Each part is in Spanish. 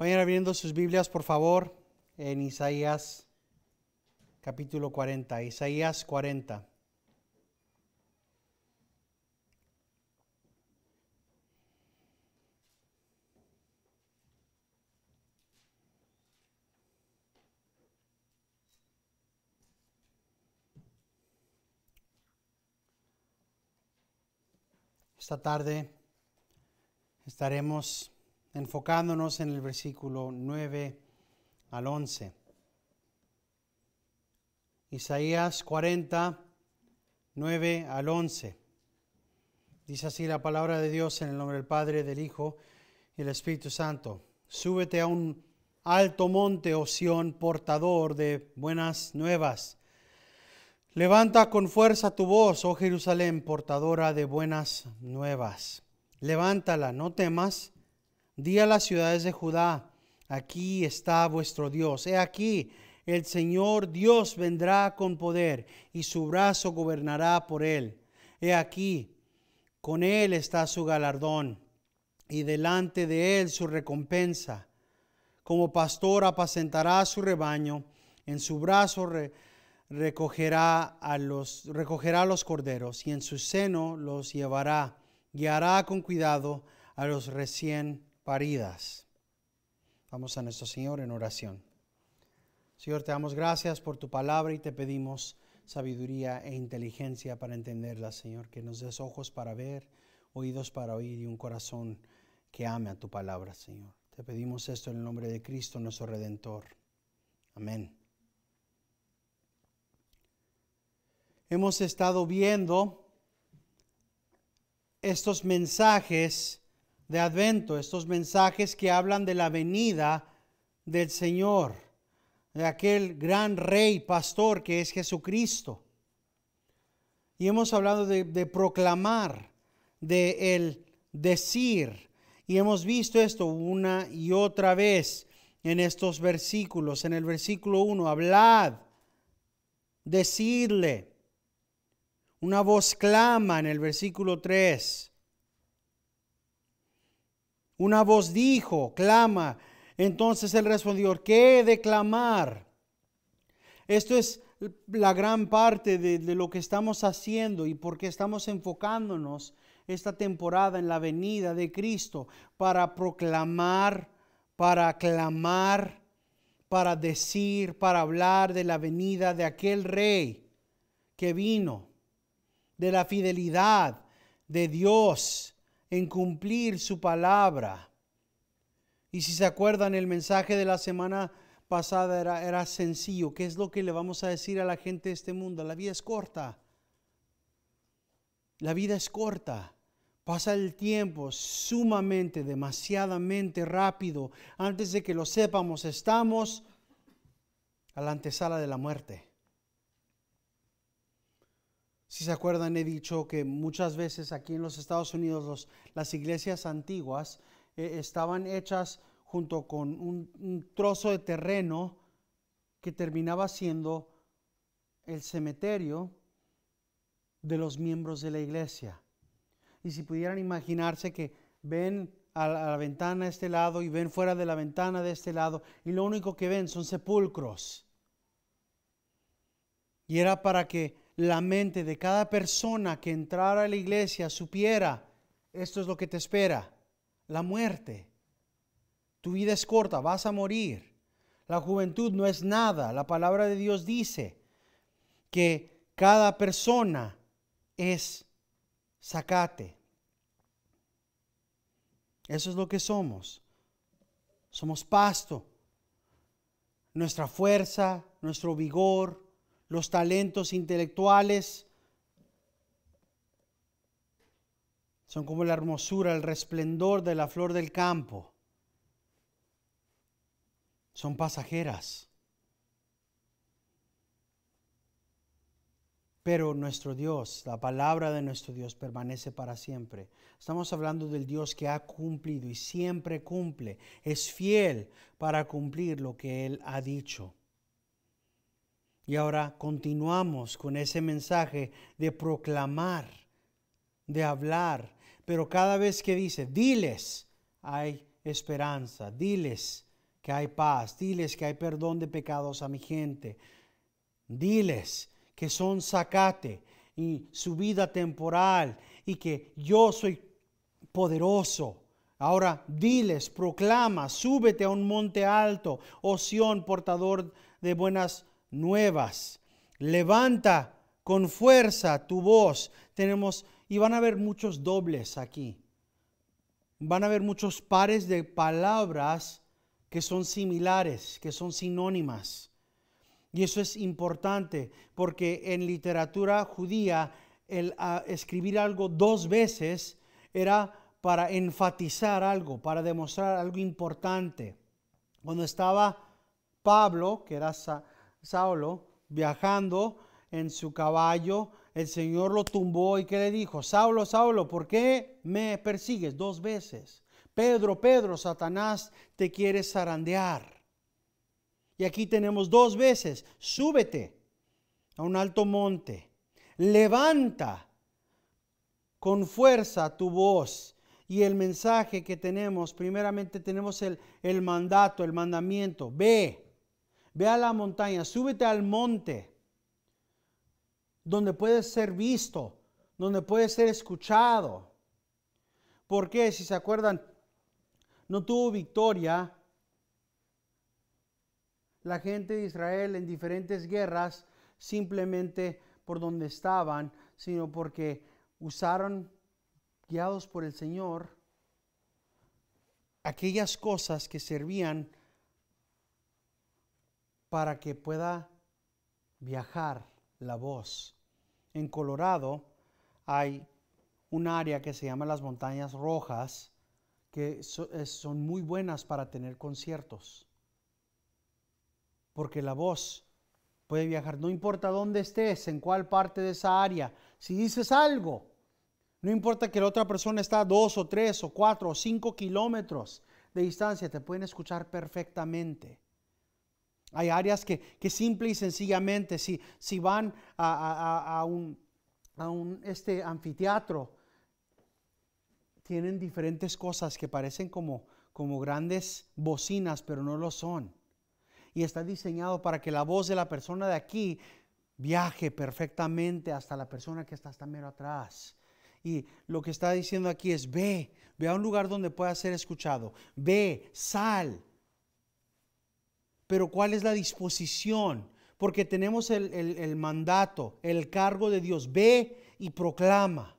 Vayan abriendo sus Biblias, por favor, en Isaías capítulo 40. Isaías 40. Esta tarde estaremos enfocándonos en el versículo 9 al 11. Isaías 40, 9 al 11. Dice así la palabra de Dios en el nombre del Padre, del Hijo y del Espíritu Santo. Súbete a un alto monte, oh Sión, portador de buenas nuevas. Levanta con fuerza tu voz, oh Jerusalén, portadora de buenas nuevas. Levántala, no temas, Di a las ciudades de Judá, aquí está vuestro Dios. He aquí, el Señor Dios vendrá con poder y su brazo gobernará por él. He aquí, con él está su galardón y delante de él su recompensa. Como pastor apacentará su rebaño, en su brazo recogerá, a los, recogerá a los corderos y en su seno los llevará, guiará con cuidado a los recién paridas. Vamos a nuestro Señor en oración. Señor, te damos gracias por tu palabra y te pedimos sabiduría e inteligencia para entenderla, Señor. Que nos des ojos para ver, oídos para oír y un corazón que ame a tu palabra, Señor. Te pedimos esto en el nombre de Cristo, nuestro Redentor. Amén. Hemos estado viendo estos mensajes de Advento, estos mensajes que hablan de la venida del Señor, de aquel gran rey pastor que es Jesucristo. Y hemos hablado de, proclamar, de el decir, y hemos visto esto una y otra vez en estos versículos. En el versículo 1, hablad, decidle. Una voz clama en el versículo 3. Una voz dijo, clama. Entonces él respondió, ¿qué declamar? de clamar? Esto es la gran parte de, de lo que estamos haciendo y por qué estamos enfocándonos esta temporada en la venida de Cristo para proclamar, para clamar, para decir, para hablar de la venida de aquel rey que vino, de la fidelidad de Dios en cumplir su palabra. Y si se acuerdan, el mensaje de la semana pasada era, sencillo. ¿Qué es lo que le vamos a decir a la gente de este mundo? La vida es corta. La vida es corta. Pasa el tiempo sumamente, demasiadamente rápido. Antes de que lo sepamos, estamos a la antesala de la muerte. Si se acuerdan, he dicho que muchas veces aquí en los Estados Unidos las iglesias antiguas eh, estaban hechas junto con un, trozo de terreno que terminaba siendo el cementerio de los miembros de la iglesia. Y si pudieran imaginarse que ven a la, a la ventana de este lado y ven fuera de la ventana de este lado y lo único que ven son sepulcros. Y era para que la mente de cada persona que entrara a la iglesia supiera, esto es lo que te espera, la muerte. Tu vida es corta, vas a morir. La juventud no es nada. La palabra de Dios dice que cada persona es sacate. Eso es lo que somos. Somos pasto. Nuestra fuerza, nuestro vigor, los talentos intelectuales, son como la hermosura, el resplendor de la flor del campo. Son pasajeras. Pero nuestro Dios, la palabra de nuestro Dios permanece para siempre. Estamos hablando del Dios que ha cumplido y siempre cumple. Es fiel para cumplir lo que Él ha dicho. Y ahora continuamos con ese mensaje de proclamar, de hablar. Pero cada vez que dice, diles, hay esperanza, diles que hay paz, diles que hay perdón de pecados a mi gente, diles que son sacate y su vida temporal y que yo soy poderoso. Ahora diles, proclama, súbete a un monte alto, oción oh portador de buenas nuevas. Levanta con fuerza tu voz. Tenemos, y van a haber muchos dobles aquí. Van a haber muchos pares de palabras que son similares, que son sinónimas. Y eso es importante porque en literatura judía el escribir algo dos veces era para enfatizar algo, para demostrar algo importante. Cuando estaba Pablo, que era Saulo viajando en su caballo, el Señor lo tumbó y que le dijo, Saulo, Saulo, ¿por qué me persigues dos veces? Pedro, Pedro, Satanás te quiere zarandear. Y aquí tenemos dos veces, súbete a un alto monte, levanta con fuerza tu voz. Y el mensaje que tenemos, primeramente tenemos el, el mandato, el mandamiento, ve, ve a la montaña, súbete al monte, donde puedes ser visto, donde puedes ser escuchado. Porque, si se acuerdan, no tuvo victoria la gente de Israel en diferentes guerras simplemente por donde estaban, sino porque usaron, guiados por el Señor, aquellas cosas que servían para que pueda viajar la voz. En Colorado hay un área que se llama las Montañas Rojas, que son muy buenas para tener conciertos, porque la voz puede viajar, no importa dónde estés, en cuál parte de esa área, si dices algo, no importa que la otra persona está a dos o tres o cuatro o cinco kilómetros de distancia, te pueden escuchar perfectamente. Hay áreas que, que simple y sencillamente, si, si van a, a, un, este anfiteatro, tienen diferentes cosas que parecen como, como grandes bocinas, pero no lo son. Y está diseñado para que la voz de la persona de aquí viaje perfectamente hasta la persona que está hasta mero atrás. Y lo que está diciendo aquí es, ve, ve a un lugar donde pueda ser escuchado, ve, sal, pero cuál es la disposición, porque tenemos el, mandato, el cargo de Dios, ve y proclama,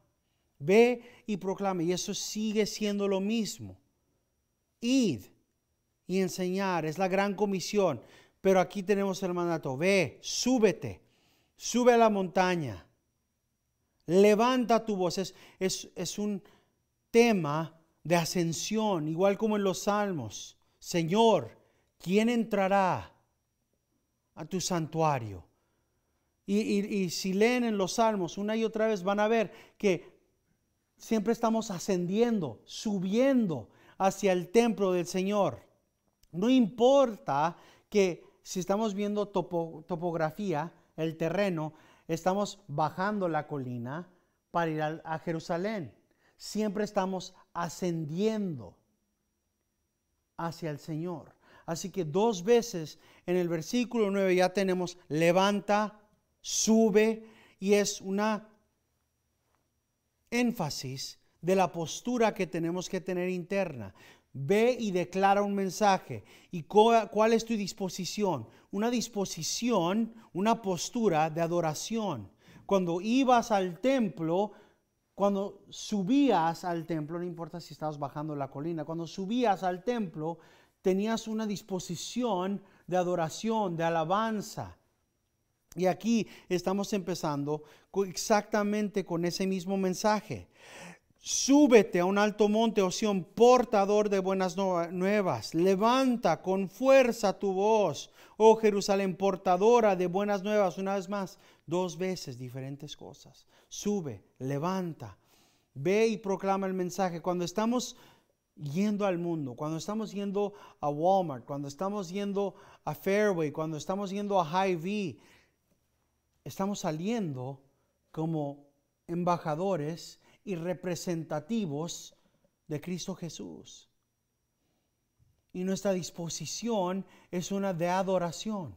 ve y proclama, y eso sigue siendo lo mismo. Id y enseñar, es la gran comisión, pero aquí tenemos el mandato, ve, súbete, sube a la montaña, levanta tu voz, es, es, es un tema de ascensión, igual como en los salmos. Señor, ¿Quién entrará a tu santuario? Y, si leen en los salmos una y otra vez van a ver que siempre estamos ascendiendo, subiendo hacia el templo del Señor. No importa que si estamos viendo topografía, el terreno, estamos bajando la colina para ir a Jerusalén. Siempre estamos ascendiendo hacia el Señor. Así que dos veces en el versículo 9 ya tenemos levanta, sube, y es una énfasis de la postura que tenemos que tener interna. Ve y declara un mensaje. ¿Y cuál es tu disposición? Una disposición, una postura de adoración. Cuando ibas al templo, cuando subías al templo, no importa si estabas bajando la colina, cuando subías al templo, tenías una disposición de adoración, de alabanza. Y aquí estamos empezando exactamente con ese mismo mensaje. Súbete a un alto monte, Oción, oh portador de buenas nuevas. Levanta con fuerza tu voz, oh Jerusalén, portadora de buenas nuevas. Una vez más, dos veces diferentes cosas. Sube, levanta, ve y proclama el mensaje. Cuando estamos yendo al mundo, cuando estamos yendo a Walmart, cuando estamos yendo a Fairway, cuando estamos yendo a hy V. estamos saliendo como embajadores y representativos de Cristo Jesús. Y nuestra disposición es una de adoración.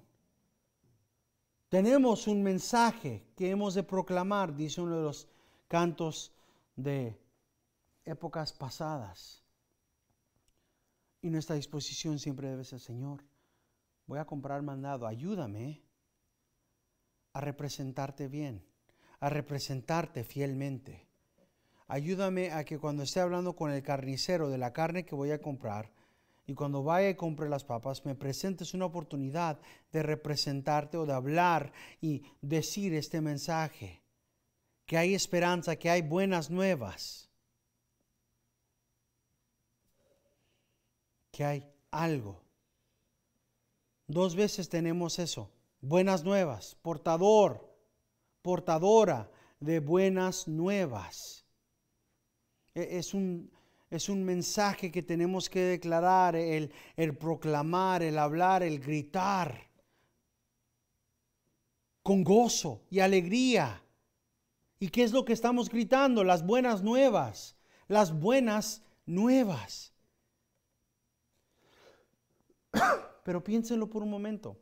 Tenemos un mensaje que hemos de proclamar, dice uno de los cantos de épocas pasadas. Y nuestra disposición siempre debe ser, Señor, voy a comprar mandado, ayúdame a representarte bien, a representarte fielmente. Ayúdame a que cuando esté hablando con el carnicero de la carne que voy a comprar y cuando vaya y compre las papas, me presentes una oportunidad de representarte o de hablar y decir este mensaje, que hay esperanza, que hay buenas nuevas. que hay algo. Dos veces tenemos eso. Buenas nuevas, portador, portadora de buenas nuevas. E-, es un, es un mensaje que tenemos que declarar, el, el proclamar, el hablar, el gritar, con gozo y alegría. ¿Y qué es lo que estamos gritando? Las buenas nuevas, las buenas nuevas. Pero piénsenlo por un momento.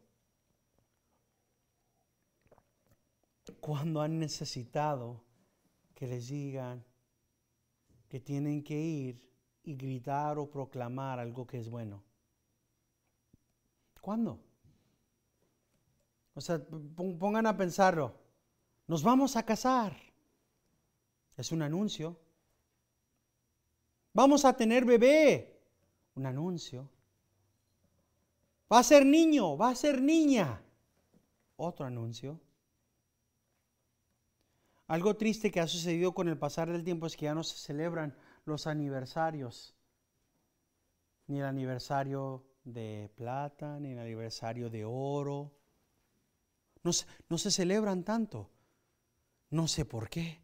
Cuando han necesitado que les digan que tienen que ir y gritar o proclamar algo que es bueno. ¿Cuándo? O sea, pongan a pensarlo. Nos vamos a casar. Es un anuncio. Vamos a tener bebé. Un anuncio. Va a ser niño, va a ser niña. Otro anuncio. Algo triste que ha sucedido con el pasar del tiempo es que ya no se celebran los aniversarios. Ni el aniversario de plata, ni el aniversario de oro. No, no se celebran tanto. No sé por qué.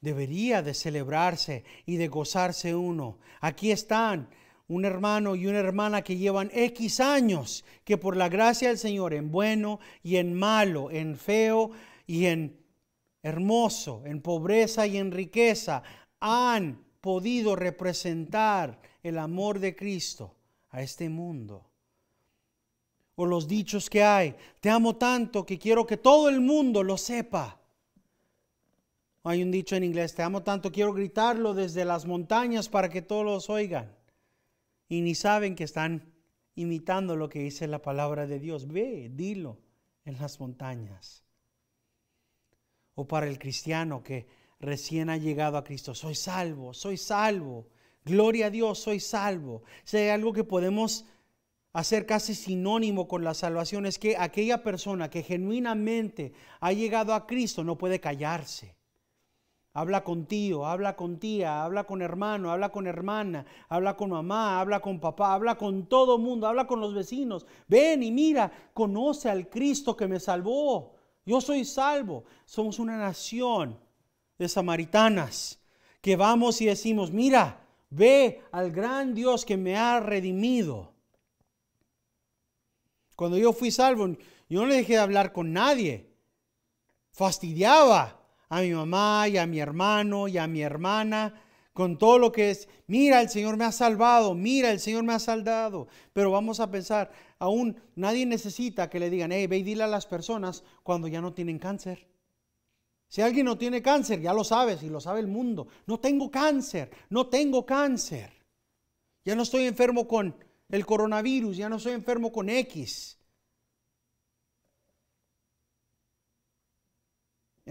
Debería de celebrarse y de gozarse uno. Aquí están un hermano y una hermana que llevan X años, que por la gracia del Señor, en bueno y en malo, en feo y en hermoso, en pobreza y en riqueza, han podido representar el amor de Cristo a este mundo. O los dichos que hay, te amo tanto que quiero que todo el mundo lo sepa. Hay un dicho en inglés, te amo tanto, quiero gritarlo desde las montañas para que todos los oigan y ni saben que están imitando lo que dice la palabra de Dios. Ve, dilo en las montañas. O para el cristiano que recién ha llegado a Cristo, soy salvo, soy salvo. Gloria a Dios, soy salvo. Si hay algo que podemos hacer casi sinónimo con la salvación es que aquella persona que genuinamente ha llegado a Cristo no puede callarse. Habla con tío, habla con tía, habla con hermano, habla con hermana, habla con mamá, habla con papá, habla con todo mundo, habla con los vecinos. Ven y mira, conoce al Cristo que me salvó. Yo soy salvo. Somos una nación de samaritanas que vamos y decimos, mira, ve al gran Dios que me ha redimido. Cuando yo fui salvo, yo no le dejé de hablar con nadie. Fastidiaba a mi mamá y a mi hermano y a mi hermana con todo lo que es, mira, el Señor me ha salvado, mira, el Señor me ha saldado. Pero vamos a pensar, aún nadie necesita que le digan, hey, ve y dile a las personas cuando ya no tienen cáncer. Si alguien no tiene cáncer, ya lo sabes y lo sabe el mundo. No tengo cáncer, no tengo cáncer. Ya no estoy enfermo con el coronavirus, ya no estoy enfermo con X.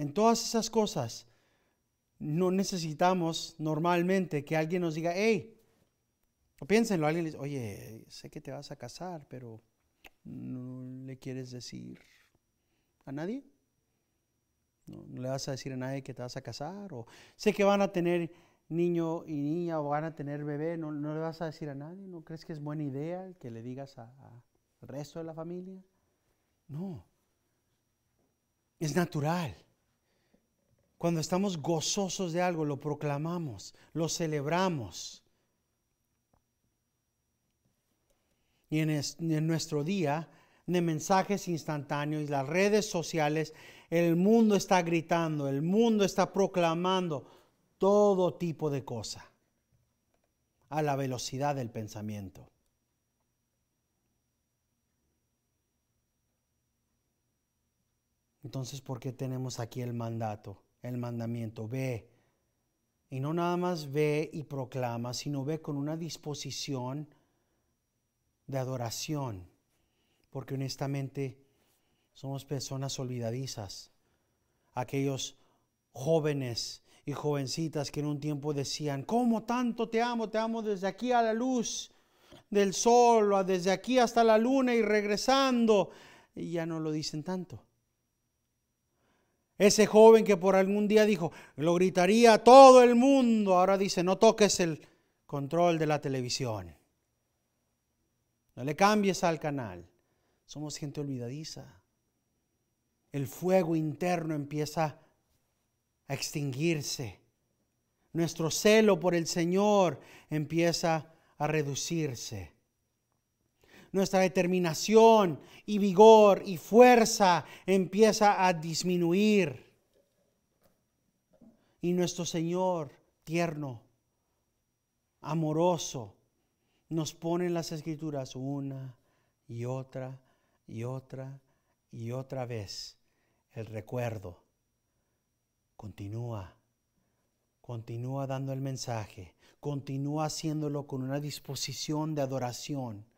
en todas esas cosas, no necesitamos normalmente que alguien nos diga, hey, o piénsenlo, alguien les oye, sé que te vas a casar, pero no le quieres decir a nadie. No, le vas a decir a nadie que te vas a casar, o sé que van a tener niño y niña, o van a tener bebé, no, no le vas a decir a nadie, ¿no crees que es buena idea que le digas al resto de la familia? No, es natural. Cuando estamos gozosos de algo, lo proclamamos, lo celebramos. Y en, nuestro día de mensajes instantáneos, y las redes sociales, el mundo está gritando, el mundo está proclamando todo tipo de cosa a la velocidad del pensamiento. Entonces, ¿por qué tenemos aquí el mandato? el mandamiento, ve. Y no nada más ve y proclama, sino ve con una disposición de adoración, porque honestamente somos personas olvidadizas, aquellos jóvenes y jovencitas que en un tiempo decían, ¿cómo tanto te amo? Te amo desde aquí a la luz del sol, o desde aquí hasta la luna y regresando, y ya no lo dicen tanto. Ese joven que por algún día dijo, lo gritaría a todo el mundo, ahora dice, no toques el control de la televisión. No le cambies al canal. Somos gente olvidadiza. El fuego interno empieza a extinguirse. Nuestro celo por el Señor empieza a reducirse nuestra determinación y vigor y fuerza empieza a disminuir. Y nuestro Señor tierno, amoroso, nos pone en las escrituras una y otra y otra y otra vez el recuerdo. Continúa, continúa dando el mensaje, continúa haciéndolo con una disposición de adoración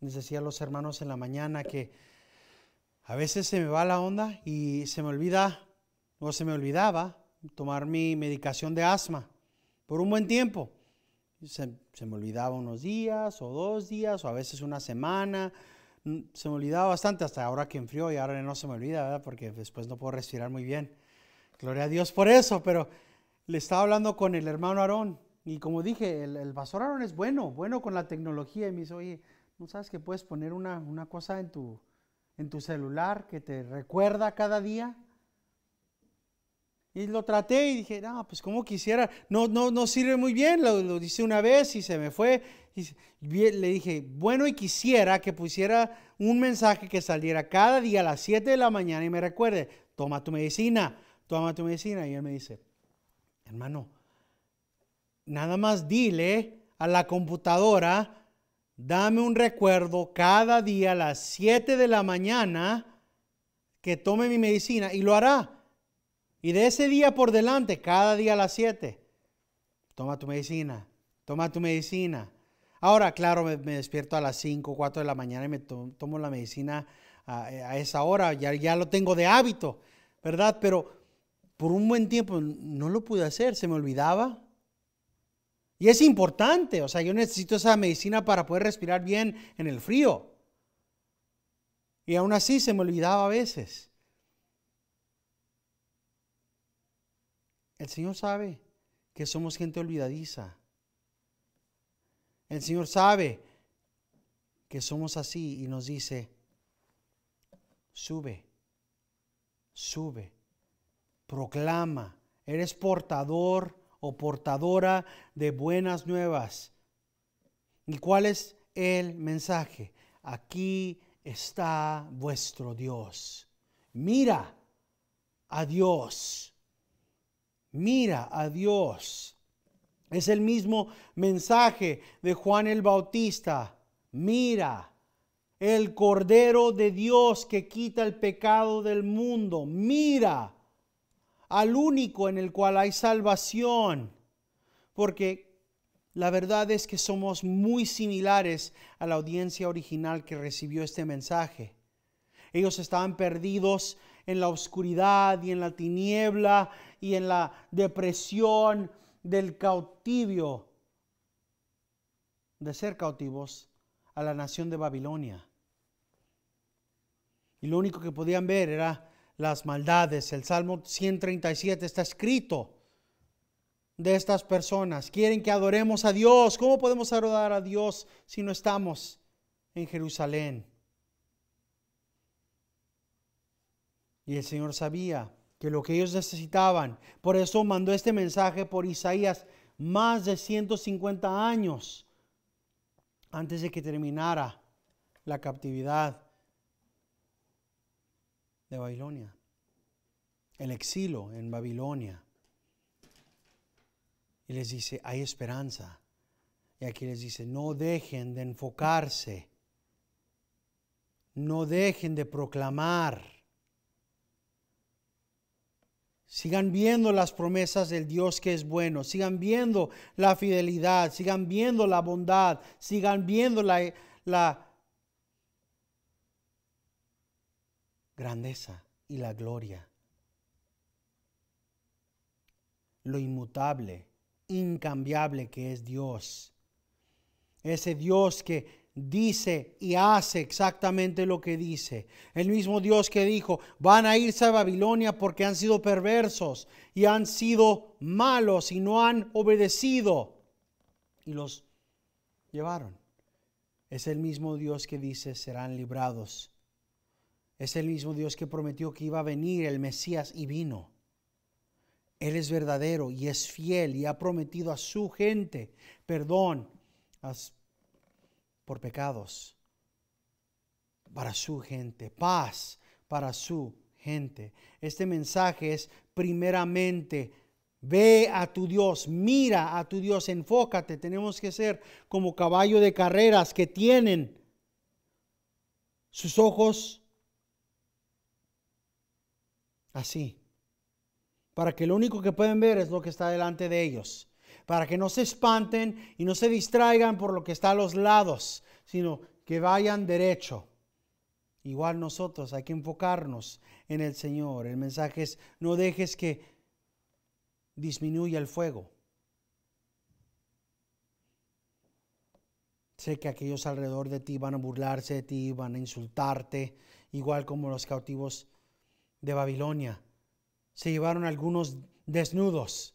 les decía a los hermanos en la mañana que a veces se me va la onda y se me olvida o se me olvidaba tomar mi medicación de asma por un buen tiempo. Se, se, me olvidaba unos días o dos días o a veces una semana. Mm, se me olvidaba bastante hasta ahora que enfrió y ahora no se me olvida, ¿verdad? Porque después no puedo respirar muy bien. Gloria a Dios por eso, pero le estaba hablando con el hermano Aarón y como dije, el, el pastor Aarón es bueno, bueno con la tecnología y me dice, oye, ¿No sabes que puedes poner una, cosa en tu, en tu celular que te recuerda cada día? Y lo traté y dije, no, pues como quisiera, no, no, no sirve muy bien, lo, lo hice una vez y se me fue. le dije, bueno, y quisiera que pusiera un mensaje que saliera cada día a las 7 de la mañana y me recuerde, toma tu medicina, toma tu medicina. Y él me dice, hermano, nada más dile a la computadora Dame un recuerdo cada día a las 7 de la mañana que tome mi medicina y lo hará. Y de ese día por delante, cada día a las 7, toma tu medicina, toma tu medicina. Ahora, claro, me, despierto a las 5, 4 de la mañana y me tomo la medicina a, a, esa hora, ya, ya lo tengo de hábito, ¿verdad? Pero por un buen tiempo no lo pude hacer, se me olvidaba, y es importante, o sea, yo necesito esa medicina para poder respirar bien en el frío. Y aún así se me olvidaba a veces. El Señor sabe que somos gente olvidadiza. El Señor sabe que somos así y nos dice, sube, sube, proclama, eres portador o portadora de buenas nuevas. ¿Y cuál es el mensaje? Aquí está vuestro Dios. Mira a Dios. Mira a Dios. Es el mismo mensaje de Juan el Bautista. Mira el Cordero de Dios que quita el pecado del mundo. Mira al único en el cual hay salvación, porque la verdad es que somos muy similares a la audiencia original que recibió este mensaje. Ellos estaban perdidos en la oscuridad y en la tiniebla y en la depresión del cautivio. de ser cautivos a la nación de Babilonia. Y lo único que podían ver era las maldades. El Salmo 137 está escrito de estas personas. Quieren que adoremos a Dios. ¿Cómo podemos adorar a Dios si no estamos en Jerusalén? Y el Señor sabía que lo que ellos necesitaban. Por eso mandó este mensaje por Isaías más de 150 años antes de que terminara la captividad de Babilonia, el exilio en Babilonia. Y les dice, hay esperanza. Y aquí les dice, no dejen de enfocarse, no dejen de proclamar. Sigan viendo las promesas del Dios que es bueno, sigan viendo la fidelidad, sigan viendo la bondad, sigan viendo la, la grandeza y la gloria. Lo inmutable, incambiable que es Dios. Ese Dios que dice y hace exactamente lo que dice. El mismo Dios que dijo, van a irse a Babilonia porque han sido perversos y han sido malos y no han obedecido. Y los llevaron. Es el mismo Dios que dice, serán librados es el mismo Dios que prometió que iba a venir el Mesías y vino. Él es verdadero y es fiel y ha prometido a su gente perdón por pecados para su gente, paz para su gente. Este mensaje es primeramente, ve a tu Dios, mira a tu Dios, enfócate. Tenemos que ser como caballo de carreras que tienen sus ojos así, para que lo único que pueden ver es lo que está delante de ellos, para que no se espanten y no se distraigan por lo que está a los lados, sino que vayan derecho. Igual nosotros hay que enfocarnos en el Señor. El mensaje es, no dejes que disminuya el fuego. Sé que aquellos alrededor de ti van a burlarse de ti, van a insultarte, igual como los cautivos de Babilonia. Se llevaron algunos desnudos.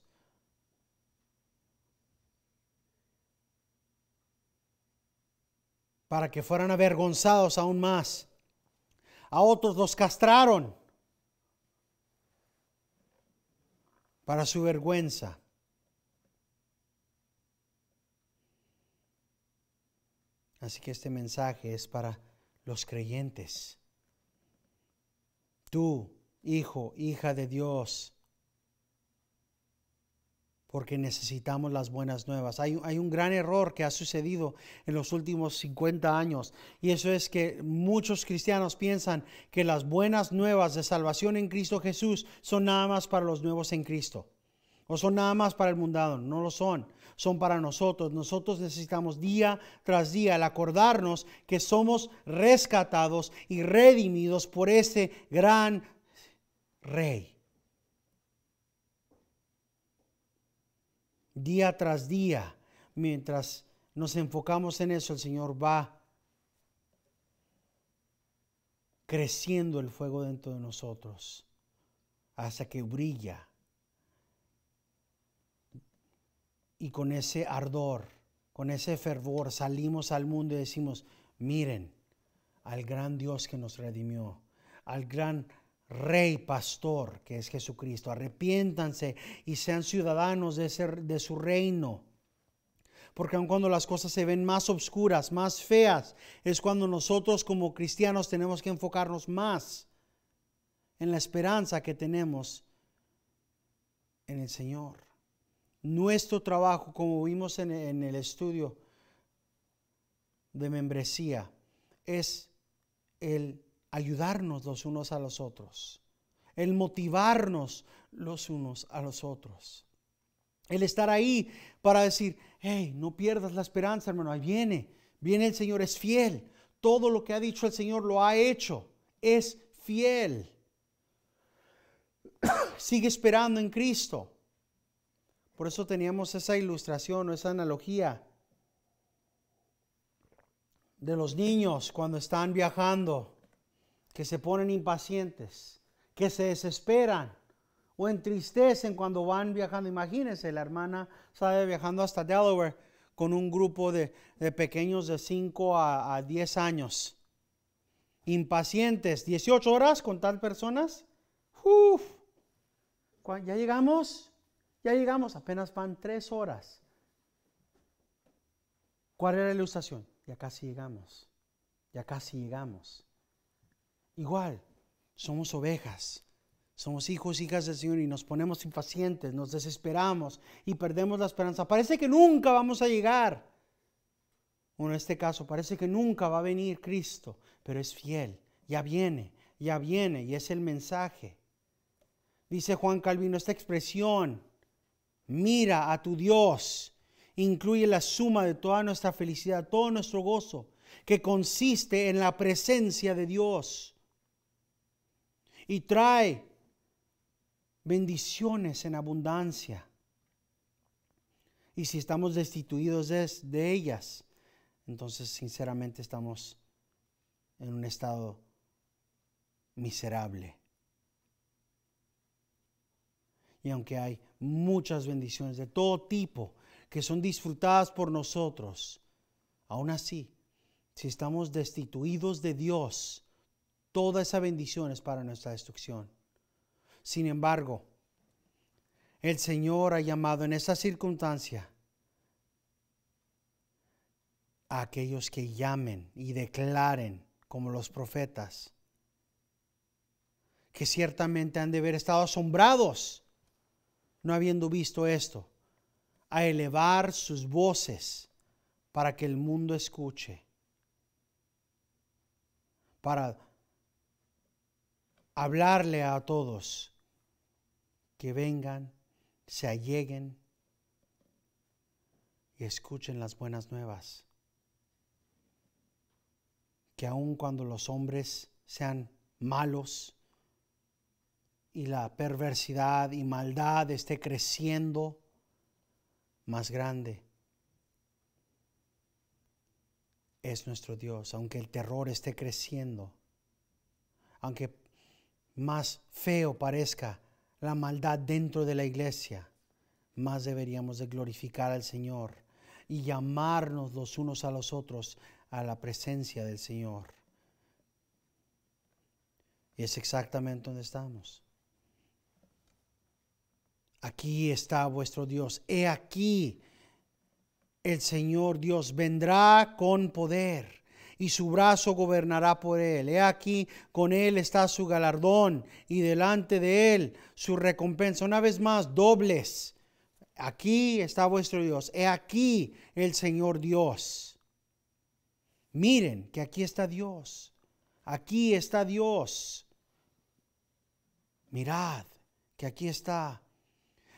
para que fueran avergonzados aún más. A otros los castraron para su vergüenza. Así que este mensaje es para los creyentes tú, hijo, hija de Dios, porque necesitamos las buenas nuevas. Hay, un gran error que ha sucedido en los últimos 50 años y eso es que muchos cristianos piensan que las buenas nuevas de salvación en Cristo Jesús son nada más para los nuevos en Cristo. No son nada más para el mundado, no lo son. Son para nosotros. Nosotros necesitamos día tras día el acordarnos que somos rescatados y redimidos por ese gran rey. Día tras día, mientras nos enfocamos en eso, el Señor va creciendo el fuego dentro de nosotros hasta que brilla y con ese ardor, con ese fervor salimos al mundo y decimos, miren al gran Dios que nos redimió, al gran Rey Pastor que es Jesucristo. Arrepiéntanse y sean ciudadanos de, de su reino. Porque aun cuando las cosas se ven más obscuras, más feas, es cuando nosotros como cristianos tenemos que enfocarnos más en la esperanza que tenemos en el Señor nuestro trabajo, como vimos en, el estudio de membresía, es el ayudarnos los unos a los otros, el motivarnos los unos a los otros, el estar ahí para decir, hey, no pierdas la esperanza, hermano, ahí viene, viene el Señor, es fiel, todo lo que ha dicho el Señor lo ha hecho, es fiel. Sigue esperando en Cristo. Por eso teníamos esa ilustración o esa analogía de los niños cuando están viajando, que se ponen impacientes, que se desesperan o entristecen cuando van viajando. Imagínense, la hermana sabe viajando hasta Delaware con un grupo de, pequeños de 5 a, 10 años. Impacientes, 18 horas con tal personas. Uf, ya llegamos, ya llegamos, apenas van tres horas. ¿Cuál era la ilustración? Ya casi llegamos, ya casi llegamos. Igual, somos ovejas, somos hijos, hijas del Señor y nos ponemos impacientes, nos desesperamos y perdemos la esperanza. Parece que nunca vamos a llegar. Bueno, en este caso parece que nunca va a venir Cristo, pero es fiel, ya viene, ya viene y es el mensaje. Dice Juan Calvino, esta expresión Mira a tu Dios. Incluye la suma de toda nuestra felicidad, todo nuestro gozo, que consiste en la presencia de Dios. Y trae bendiciones en abundancia. Y si estamos destituidos de, ellas, entonces sinceramente estamos en un estado miserable. Y aunque hay muchas bendiciones de todo tipo que son disfrutadas por nosotros. Aún así, si estamos destituidos de Dios, toda esa bendición es para nuestra destrucción. Sin embargo, el Señor ha llamado en esa circunstancia a aquellos que llamen y declaren como los profetas, que ciertamente han de haber estado asombrados no habiendo visto esto, a elevar sus voces para que el mundo escuche, para hablarle a todos que vengan, se alleguen y escuchen las buenas nuevas. Que aun cuando los hombres sean malos, y la perversidad y maldad esté creciendo más grande. Es nuestro Dios, aunque el terror esté creciendo, aunque más feo parezca la maldad dentro de la iglesia, más deberíamos de glorificar al Señor y llamarnos los unos a los otros a la presencia del Señor. Y es exactamente donde estamos aquí está vuestro Dios, he aquí el Señor Dios vendrá con poder y su brazo gobernará por él. He aquí, con él está su galardón y delante de él su recompensa. Una vez más, dobles. Aquí está vuestro Dios. He aquí el Señor Dios. Miren que aquí está Dios. Aquí está Dios. Mirad que aquí está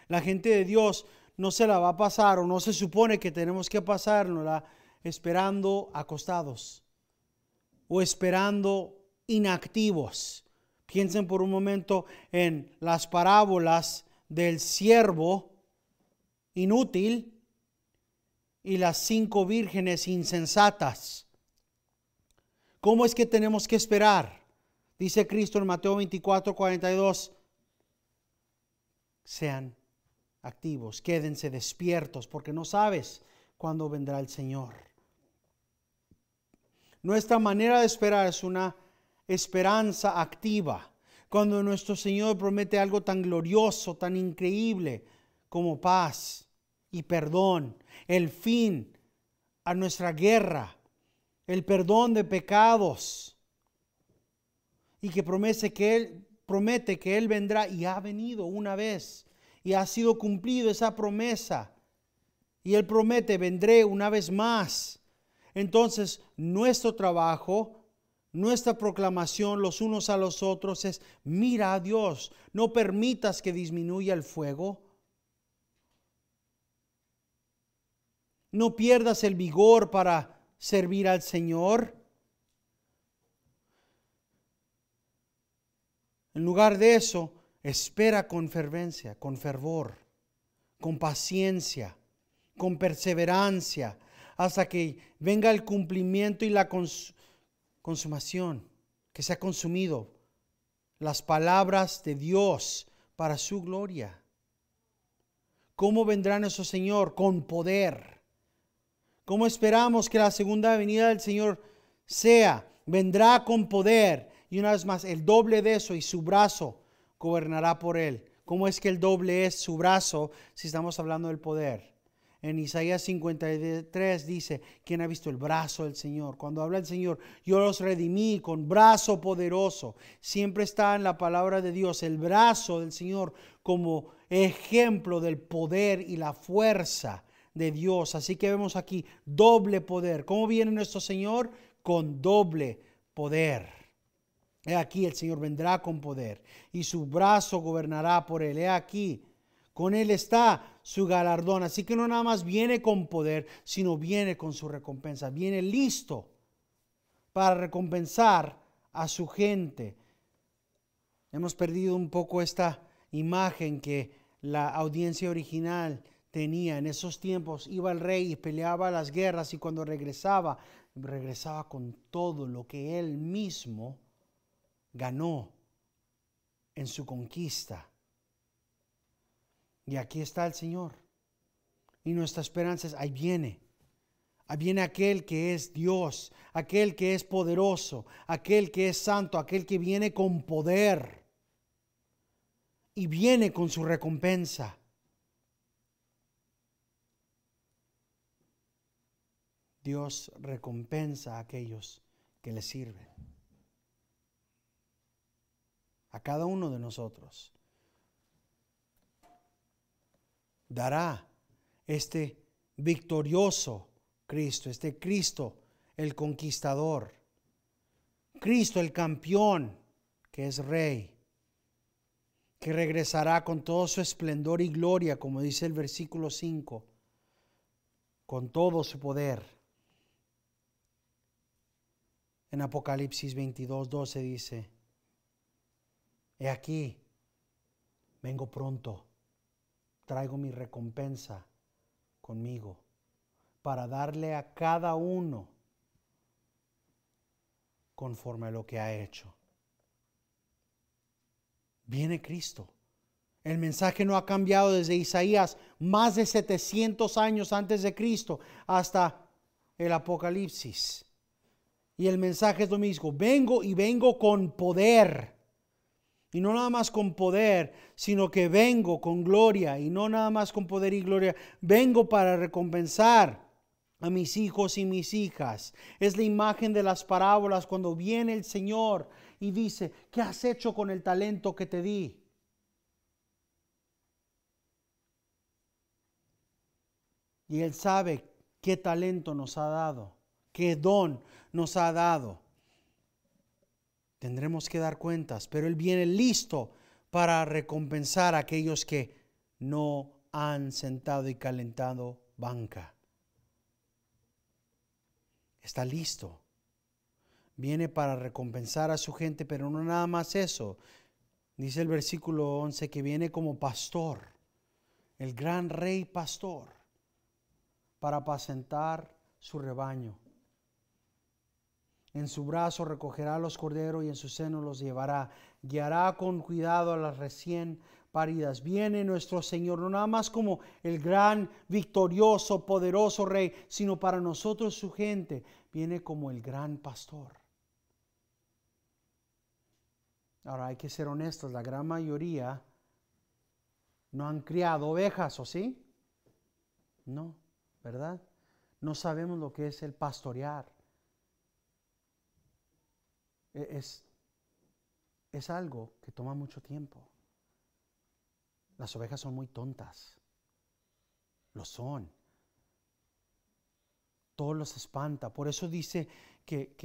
la gente de Dios no se la va a pasar o no se supone que tenemos que pasárnosla esperando acostados o esperando inactivos. Piensen por un momento en las parábolas del siervo inútil y las cinco vírgenes insensatas. ¿Cómo es que tenemos que esperar? Dice Cristo en Mateo 24, 42. Sean activos, quédense despiertos porque no sabes cuándo vendrá el Señor. Nuestra manera de esperar es una esperanza activa. Cuando nuestro Señor promete algo tan glorioso, tan increíble como paz y perdón, el fin a nuestra guerra, el perdón de pecados y que promete que Él, promete que Él vendrá y ha venido una vez y ha sido cumplido esa promesa. Y Él promete, vendré una vez más. Entonces, nuestro trabajo, nuestra proclamación los unos a los otros es, mira a Dios, no permitas que disminuya el fuego. No pierdas el vigor para servir al Señor. En lugar de eso, Espera con fervencia, con fervor, con paciencia, con perseverancia, hasta que venga el cumplimiento y la consumación, que se ha consumido las palabras de Dios para su gloria. ¿Cómo vendrá nuestro Señor? Con poder. ¿Cómo esperamos que la segunda venida del Señor sea? Vendrá con poder. Y una vez más, el doble de eso y su brazo gobernará por él. ¿Cómo es que el doble es su brazo si estamos hablando del poder? En Isaías 53 dice, ¿quién ha visto el brazo del Señor? Cuando habla el Señor, yo los redimí con brazo poderoso. Siempre está en la palabra de Dios el brazo del Señor como ejemplo del poder y la fuerza de Dios. Así que vemos aquí doble poder. ¿Cómo viene nuestro Señor? Con doble poder. He aquí el Señor vendrá con poder y su brazo gobernará por él. He aquí, con él está su galardón. Así que no nada más viene con poder, sino viene con su recompensa. Viene listo para recompensar a su gente. Hemos perdido un poco esta imagen que la audiencia original tenía en esos tiempos. Iba el rey y peleaba las guerras y cuando regresaba, regresaba con todo lo que él mismo ganó en su conquista. Y aquí está el Señor. Y nuestra esperanza es, ahí viene. Ahí viene aquel que es Dios, aquel que es poderoso, aquel que es santo, aquel que viene con poder. Y viene con su recompensa. Dios recompensa a aquellos que le sirven a cada uno de nosotros. Dará este victorioso Cristo, este Cristo el conquistador, Cristo el campeón que es rey, que regresará con todo su esplendor y gloria, como dice el versículo 5, con todo su poder. En Apocalipsis 22, 12 dice, He aquí, vengo pronto, traigo mi recompensa conmigo para darle a cada uno conforme a lo que ha hecho. Viene Cristo. El mensaje no ha cambiado desde Isaías, más de 700 años antes de Cristo, hasta el Apocalipsis. Y el mensaje es lo mismo, vengo y vengo con poder y no nada más con poder, sino que vengo con gloria. Y no nada más con poder y gloria. Vengo para recompensar a mis hijos y mis hijas. Es la imagen de las parábolas cuando viene el Señor y dice, ¿qué has hecho con el talento que te di? Y Él sabe qué talento nos ha dado, qué don nos ha dado. Tendremos que dar cuentas, pero Él viene listo para recompensar a aquellos que no han sentado y calentado banca. Está listo. Viene para recompensar a su gente, pero no nada más eso. Dice el versículo 11 que viene como pastor, el gran rey pastor, para apacentar su rebaño. En su brazo recogerá los corderos y en su seno los llevará. Guiará con cuidado a las recién paridas. Viene nuestro Señor, no nada más como el gran, victorioso, poderoso Rey, sino para nosotros su gente. Viene como el gran pastor. Ahora hay que ser honestos, la gran mayoría no han criado ovejas, ¿o sí? No, ¿verdad? No sabemos lo que es el pastorear. E, es, es algo que toma mucho tiempo. Las ovejas son muy tontas. Lo son. Todo los espanta. Por eso dice que,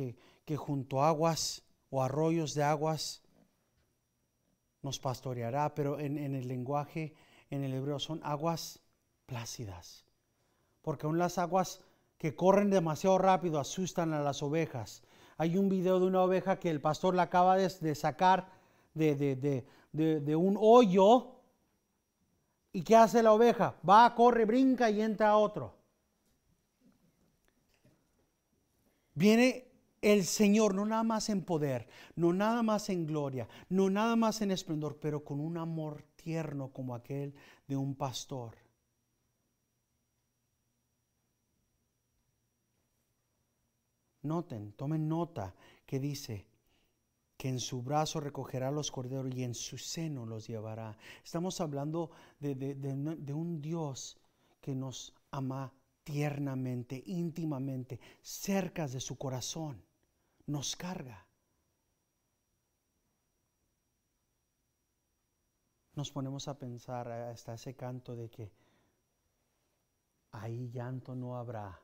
que, junto a aguas o arroyos de aguas nos pastoreará, pero en, en, el lenguaje, en el hebreo, son aguas plácidas. Porque aún las aguas que corren demasiado rápido asustan a las ovejas. Hay un video de una oveja que el pastor la acaba de, sacar de, de, un hoyo. ¿Y qué hace la oveja? Va, corre, brinca y entra a otro. Viene el Señor, no nada más en poder, no nada más en gloria, no nada más en esplendor, pero con un amor tierno como aquel de un pastor Noten, tomen nota que dice que en su brazo recogerá los corderos y en su seno los llevará. Estamos hablando de, un Dios que nos ama tiernamente, íntimamente, cerca de su corazón, nos carga. Nos ponemos a pensar hasta ese canto de que ahí llanto no habrá,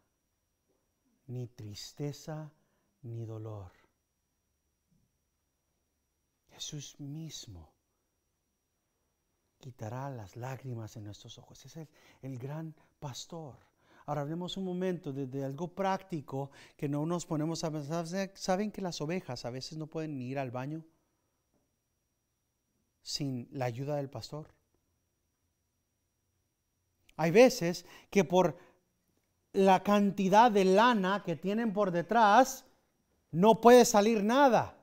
ni tristeza, ni dolor. Jesús mismo quitará las lágrimas en nuestros ojos. Es el, el gran pastor. Ahora hablemos un momento de, de, algo práctico que no nos ponemos a pensar. ¿Saben que las ovejas a veces no pueden ir al baño sin la ayuda del pastor? Hay veces que por la cantidad de lana que tienen por detrás, no puede salir nada.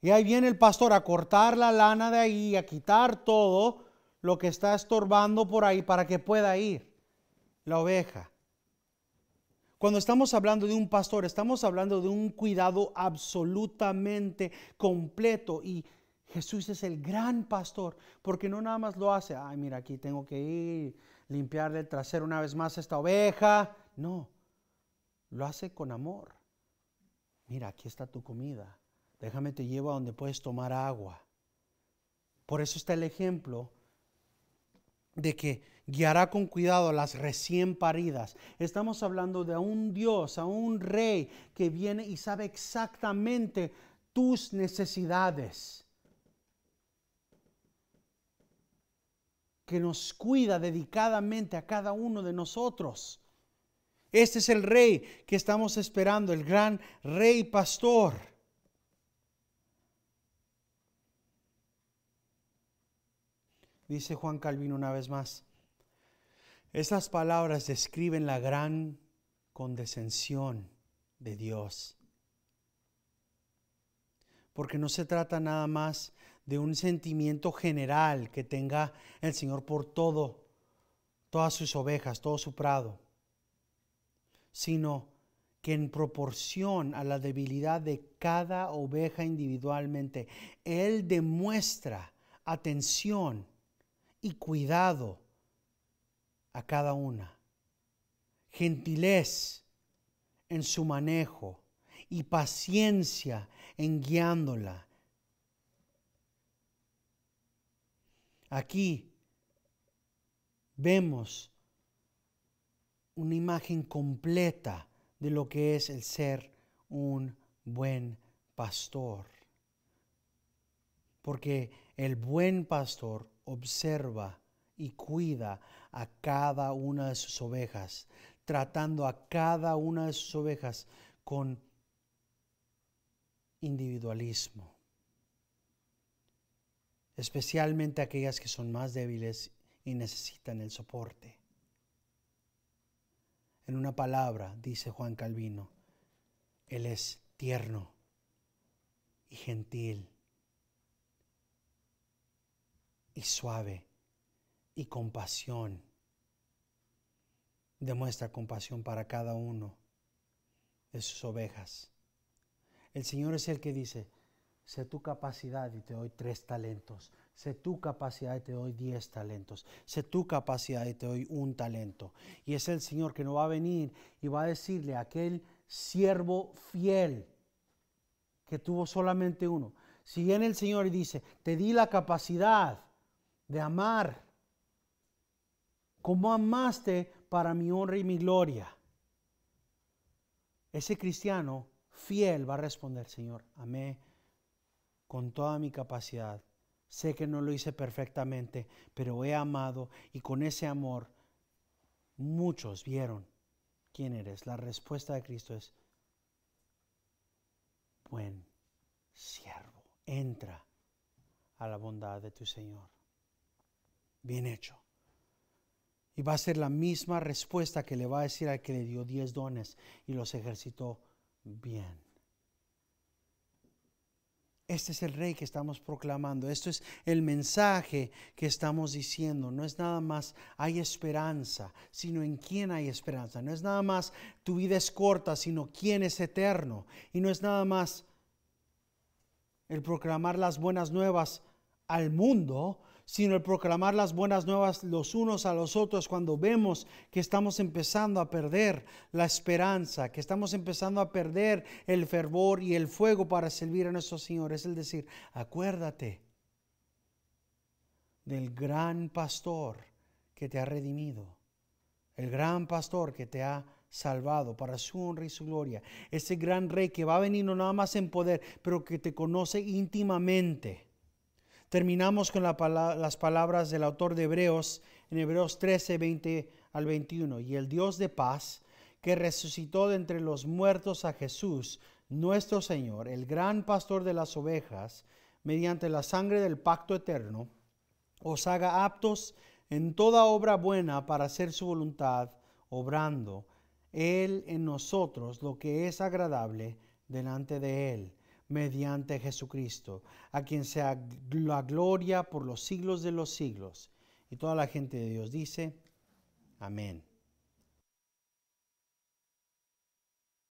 Y ahí viene el pastor a cortar la lana de ahí, a quitar todo lo que está estorbando por ahí para que pueda ir la oveja. Cuando estamos hablando de un pastor, estamos hablando de un cuidado absolutamente completo. Y Jesús es el gran pastor, porque no nada más lo hace, ay, mira, aquí tengo que ir, limpiarle el trasero una vez más esta oveja. No, lo hace con amor. Mira, aquí está tu comida. Déjame te llevo a donde puedes tomar agua. Por eso está el ejemplo de que guiará con cuidado a las recién paridas. Estamos hablando de un Dios, a un rey que viene y sabe exactamente tus necesidades que nos cuida dedicadamente a cada uno de nosotros. Este es el rey que estamos esperando, el gran rey pastor. Dice Juan Calvino una vez más, estas palabras describen la gran condescensión de Dios. Porque no se trata nada más de un sentimiento general que tenga el Señor por todo, todas sus ovejas, todo su prado, sino que en proporción a la debilidad de cada oveja individualmente, Él demuestra atención y cuidado a cada una, gentilez en su manejo y paciencia en guiándola Aquí vemos una imagen completa de lo que es el ser un buen pastor. Porque el buen pastor observa y cuida a cada una de sus ovejas, tratando a cada una de sus ovejas con individualismo especialmente aquellas que son más débiles y necesitan el soporte. En una palabra, dice Juan Calvino, Él es tierno y gentil y suave y compasión. Demuestra compasión para cada uno de sus ovejas. El Señor es el que dice, sé tu capacidad y te doy tres talentos, sé tu capacidad y te doy diez talentos, sé tu capacidad y te doy un talento. Y es el Señor que no va a venir y va a decirle a aquel siervo fiel que tuvo solamente uno. Si viene el Señor y dice, te di la capacidad de amar, como amaste para mi honra y mi gloria. Ese cristiano fiel va a responder, Señor, amén con toda mi capacidad. Sé que no lo hice perfectamente, pero he amado y con ese amor muchos vieron quién eres. La respuesta de Cristo es, buen siervo, entra a la bondad de tu Señor. Bien hecho. Y va a ser la misma respuesta que le va a decir al que le dio diez dones y los ejercitó bien este es el rey que estamos proclamando, esto es el mensaje que estamos diciendo, no es nada más hay esperanza, sino en quién hay esperanza, no es nada más tu vida es corta, sino quién es eterno, y no es nada más el proclamar las buenas nuevas al mundo, sino el proclamar las buenas nuevas los unos a los otros cuando vemos que estamos empezando a perder la esperanza, que estamos empezando a perder el fervor y el fuego para servir a nuestro Señor. Es el decir, acuérdate del gran pastor que te ha redimido, el gran pastor que te ha salvado para su honra y su gloria, ese gran rey que va a venir no nada más en poder, pero que te conoce íntimamente Terminamos con las palabras del autor de Hebreos en Hebreos 13, 20 al 21. Y el Dios de paz, que resucitó de entre los muertos a Jesús, nuestro Señor, el gran pastor de las ovejas, mediante la sangre del pacto eterno, os haga aptos en toda obra buena para hacer su voluntad, obrando Él en nosotros lo que es agradable delante de Él mediante Jesucristo, a quien sea la gloria por los siglos de los siglos. Y toda la gente de Dios dice, amén.